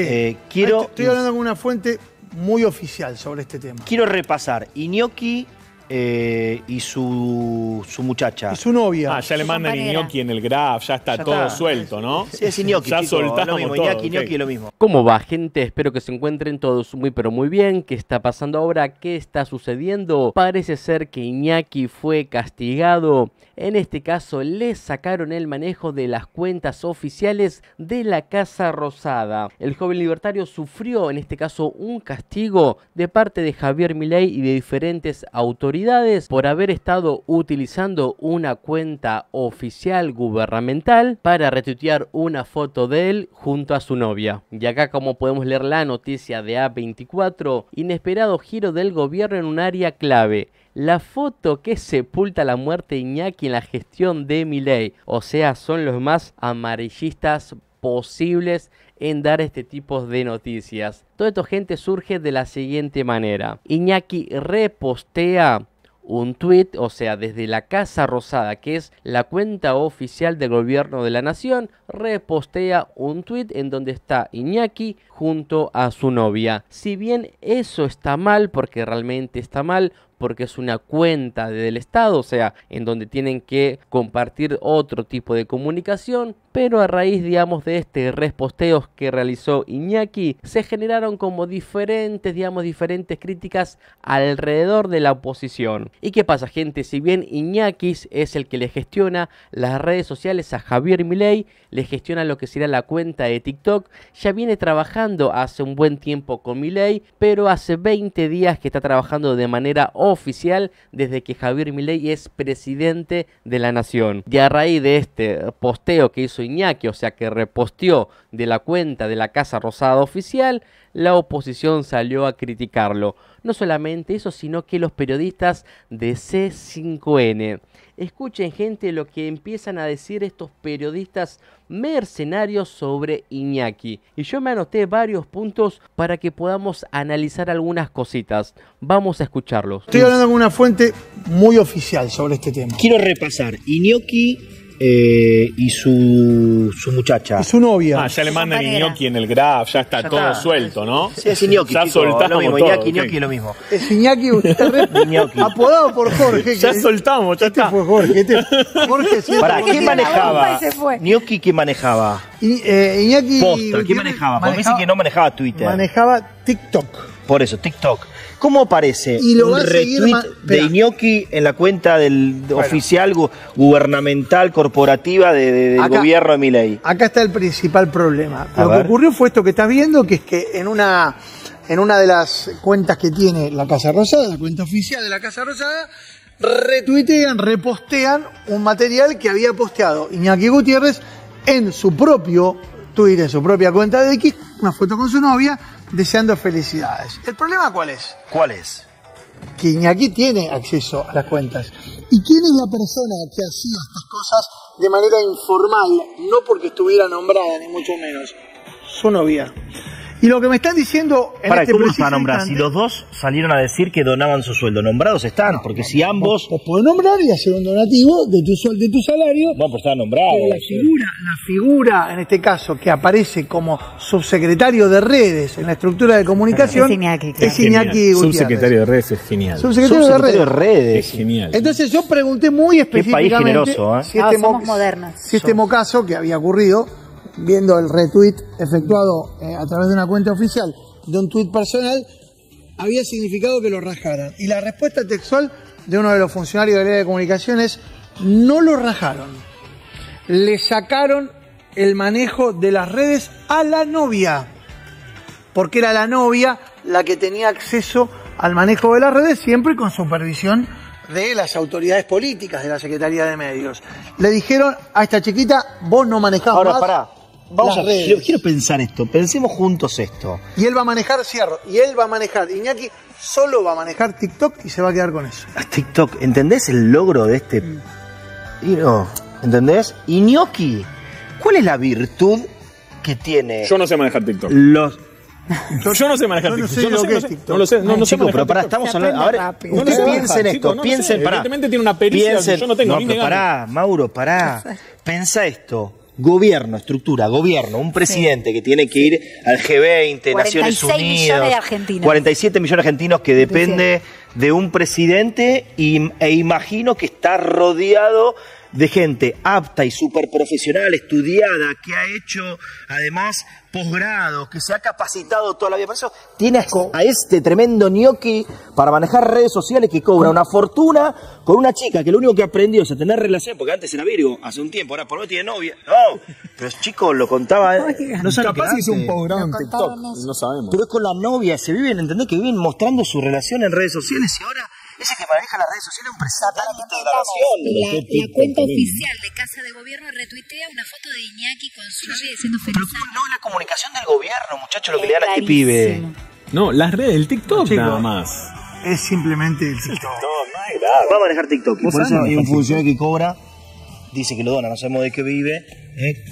Eh, quiero, Estoy hablando con una fuente muy oficial sobre este tema. Quiero repasar. Iñoki... Eh, y su, su muchacha. Y su novia. Ah, ya le mandan a en el graph, ya está todo suelto, ¿no? Sí, es Ya lo Iñaki, lo mismo. ¿Cómo va, gente? Espero que se encuentren todos muy pero muy bien. ¿Qué está pasando ahora? ¿Qué está sucediendo? Parece ser que Iñaki fue castigado. En este caso, le sacaron el manejo de las cuentas oficiales de la Casa Rosada. El joven libertario sufrió, en este caso, un castigo de parte de Javier Milei y de diferentes autoridades por haber estado utilizando una cuenta oficial gubernamental para retuitear una foto de él junto a su novia. Y acá como podemos leer la noticia de A24, inesperado giro del gobierno en un área clave. La foto que sepulta la muerte de Iñaki en la gestión de Milei. O sea, son los más amarillistas posibles en dar este tipo de noticias. Todo esto gente surge de la siguiente manera. Iñaki repostea un tweet, o sea, desde la Casa Rosada, que es la cuenta oficial del gobierno de la nación, repostea un tweet en donde está Iñaki junto a su novia. Si bien eso está mal, porque realmente está mal, porque es una cuenta del Estado, o sea, en donde tienen que compartir otro tipo de comunicación, pero a raíz, digamos, de este resposteo que realizó Iñaki, se generaron como diferentes, digamos, diferentes críticas alrededor de la oposición. ¿Y qué pasa, gente? Si bien Iñaki es el que le gestiona las redes sociales a Javier Milei, le gestiona lo que será la cuenta de TikTok, ya viene trabajando hace un buen tiempo con Milei, pero hace 20 días que está trabajando de manera oficial desde que Javier Milei es presidente de la nación. Y a raíz de este posteo que hizo Iñaki, o sea que reposteó de la cuenta de la Casa Rosada oficial, la oposición salió a criticarlo. No solamente eso, sino que los periodistas de C5N. Escuchen gente lo que empiezan a decir estos periodistas mercenarios sobre Iñaki. Y yo me anoté varios puntos para que podamos analizar algunas cositas. Vamos a escucharlos. Estoy hablando con una fuente muy oficial sobre este tema. Quiero repasar. Iñaki eh, y su, su muchacha. Y su novia. Ah, ya le mandan gnocchi en el graph, ya está todo suelto, ¿no? Sí, es Iñaki. Ya soltamos lo mismo, todo. Iñaki, Iñaki okay. lo mismo. Es Iñaki, apodado por Jorge. ya soltamos, ya este está. Fue Jorge. Este, Jorge sí, Para, qué manejaba? Gnocchi qué manejaba? I, eh, Iñaki. ¿quién manejaba? Porque me dice que no manejaba Twitter. Manejaba TikTok. Por eso, TikTok. ¿Cómo aparece y lo un retweet de Iñoki en la cuenta del oficial gubernamental, corporativa de, del gobierno de Miley? Acá está el principal problema. lo que ocurrió fue esto que estás viendo, que es que en una, en una de las cuentas que tiene la Casa Rosada, la cuenta oficial de la Casa Rosada, retuitean, repostean un material que había posteado Iñaki Gutiérrez en su propio Twitter, en su propia cuenta de X, una foto con su novia, deseando felicidades. ¿El problema cuál es? ¿Cuál es? Quién aquí tiene acceso a las cuentas. ¿Y quién es la persona que hacía estas cosas de manera informal, no porque estuviera nombrada, ni mucho menos? Su novia. Y lo que me están diciendo en Para, este ¿cómo los a nombrar? si los dos salieron a decir que donaban su sueldo, nombrados están, porque si ambos... Pues puedo nombrar y hacer un donativo de tu, sueldo de tu salario. Bueno, pues está nombrados. La figura, la figura, en este caso, que aparece como subsecretario de redes en la estructura de comunicación... Es Iñaki. Claro. Es subsecretario de redes es genial. Subsecretario, de, redes. Es genial. Entonces yo pregunté muy específicamente... Qué país generoso, ¿eh? Si este ah, somos modernos. Si este mocaso que había ocurrido viendo el retweet efectuado eh, a través de una cuenta oficial de un tweet personal, había significado que lo rajaran. Y la respuesta textual de uno de los funcionarios la área de comunicaciones no lo rajaron. Le sacaron el manejo de las redes a la novia, porque era la novia la que tenía acceso al manejo de las redes, siempre con supervisión de las autoridades políticas de la Secretaría de Medios. Le dijeron a esta chiquita, vos no manejás Ahora, más. Vamos a Quiero, pensar esto, pensemos juntos esto. Y él va a manejar, cierro, y él va a manejar, Iñaki solo va a manejar TikTok y se va a quedar con eso. TikTok, ¿entendés el logro de este? Mm. no, ¿entendés? Iñaki, ¿cuál es la virtud que tiene? Yo no sé manejar TikTok. Los yo, no sé manejar TikTok. yo no, sé, TikTok. no lo sé. No, chico, pero para, estamos hablando. Ahora, ustedes piensen esto. piensen, sé. pará. Evidentemente tiene una pericia yo no tengo. No, pero pará, Mauro, pará. Pensa esto gobierno, estructura, gobierno, un presidente que tiene que ir al G20, Naciones Unidas, millones de argentinos. 47 millones de argentinos que depende de un presidente e imagino que está rodeado de gente apta y súper profesional, estudiada, que ha hecho además posgrado, que se ha capacitado toda la vida. Por eso tienes a este tremendo gnocchi para manejar redes sociales que cobra una fortuna con una chica que lo único que aprendió es a tener relación, porque antes era Virgo, hace un tiempo, ahora por lo tiene novia. ¡Oh! pero chico, lo contaba. Eh. No sabe un no sabemos. Pero es con la novia, se viven, ¿entendés? Que viven mostrando su relación en redes sociales y ahora que maneja las redes sociales un la cuenta oficial de Casa de Gobierno retuitea una foto de Iñaki con su diciendo feliz No, la comunicación del gobierno, muchachos, lo que le dan a este pibe. No, las redes, el TikTok nada más. Es simplemente el TikTok. Va a manejar TikTok. Y por eso hay un funcionario que cobra dice que lo dona, no sabemos de qué vive, eh,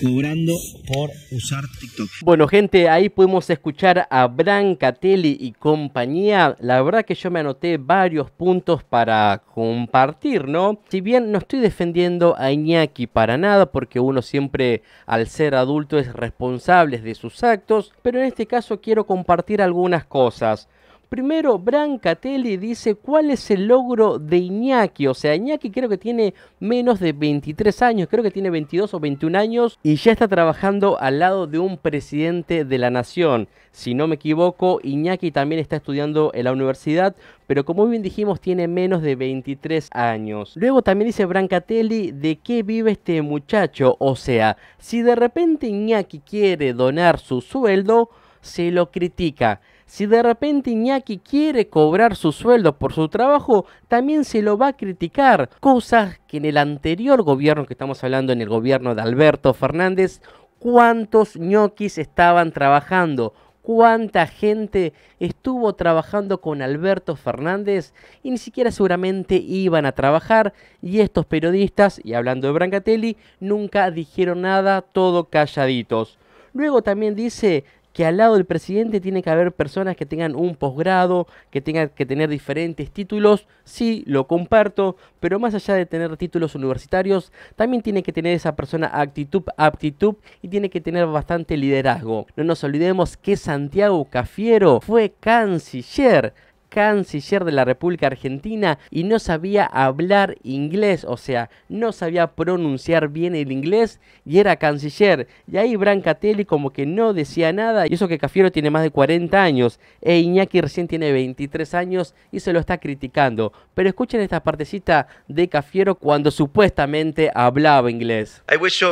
por usar TikTok. Bueno, gente, ahí pudimos escuchar a Branca, Teli y compañía. La verdad que yo me anoté varios puntos para compartir, ¿no? Si bien no estoy defendiendo a Iñaki para nada, porque uno siempre al ser adulto es responsable de sus actos, pero en este caso quiero compartir algunas cosas. Primero, Brancatelli dice cuál es el logro de Iñaki. O sea, Iñaki creo que tiene menos de 23 años, creo que tiene 22 o 21 años y ya está trabajando al lado de un presidente de la nación. Si no me equivoco, Iñaki también está estudiando en la universidad, pero como bien dijimos, tiene menos de 23 años. Luego también dice Brancatelli de qué vive este muchacho. O sea, si de repente Iñaki quiere donar su sueldo, se lo critica. Si de repente Iñaki quiere cobrar su sueldo por su trabajo, también se lo va a criticar. Cosas que en el anterior gobierno, que estamos hablando en el gobierno de Alberto Fernández, cuántos ñoquis estaban trabajando, cuánta gente estuvo trabajando con Alberto Fernández y ni siquiera seguramente iban a trabajar y estos periodistas, y hablando de Brancatelli, nunca dijeron nada, todo calladitos. Luego también dice que al lado del presidente tiene que haber personas que tengan un posgrado, que tengan que tener diferentes títulos. Sí, lo comparto, pero más allá de tener títulos universitarios, también tiene que tener esa persona actitud, aptitud y tiene que tener bastante liderazgo. No nos olvidemos que Santiago Cafiero fue canciller canciller de la República Argentina y no sabía hablar inglés, o sea, no sabía pronunciar bien el inglés y era canciller. Y ahí Brancatelli como que no decía nada, y eso que Cafiero tiene más de 40 años, e Iñaki recién tiene 23 años y se lo está criticando. Pero escuchen esta partecita de Cafiero cuando supuestamente hablaba inglés. I wish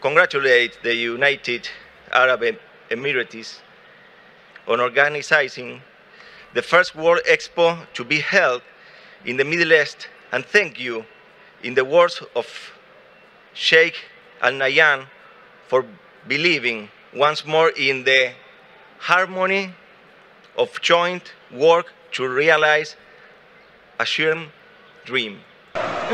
congratulate the United Arab Emirates on the first World Expo to be held in the Middle East, and thank you, in the words of Sheikh Al Nayan, for believing once more in the harmony of joint work to realize a shared dream. Uh,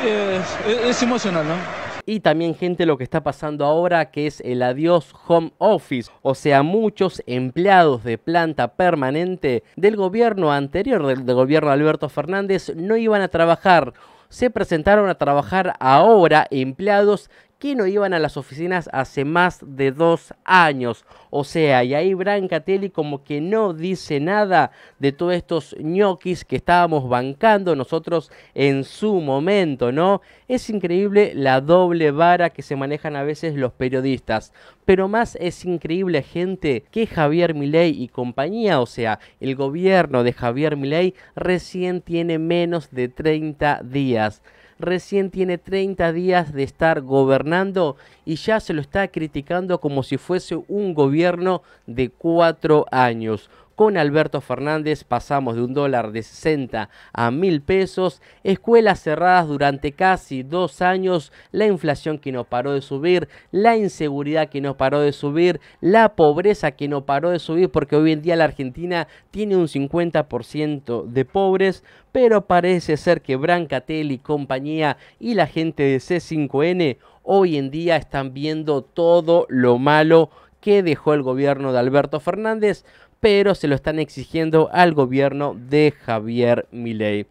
yes, it's emotional, no? y también gente lo que está pasando ahora que es el adiós home office, o sea, muchos empleados de planta permanente del gobierno anterior, del, gobierno Alberto Fernández, no iban a trabajar se presentaron a trabajar ahora empleados que no iban a las oficinas hace más de dos años. O sea, y ahí Brancatelli como que no dice nada de todos estos ñoquis que estábamos bancando nosotros en su momento, ¿no? Es increíble la doble vara que se manejan a veces los periodistas. Pero más es increíble, gente, que Javier Milei y compañía, o sea, el gobierno de Javier Milei recién tiene menos de 30 días recién tiene 30 días de estar gobernando y ya se lo está criticando como si fuese un gobierno de cuatro años. Con Alberto Fernández pasamos de un dólar de 60 a mil pesos. Escuelas cerradas durante casi dos años. La inflación que no paró de subir. La inseguridad que no paró de subir. La pobreza que no paró de subir porque hoy en día la Argentina tiene un 50% de pobres. Pero parece ser que Brancatel y compañía y la gente de C5N hoy en día están viendo todo lo malo que dejó el gobierno de Alberto Fernández pero se lo están exigiendo al gobierno de Javier Milei.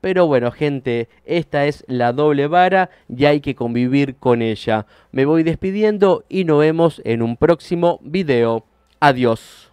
Pero bueno, gente, esta es la doble vara y hay que convivir con ella. Me voy despidiendo y nos vemos en un próximo video. Adiós.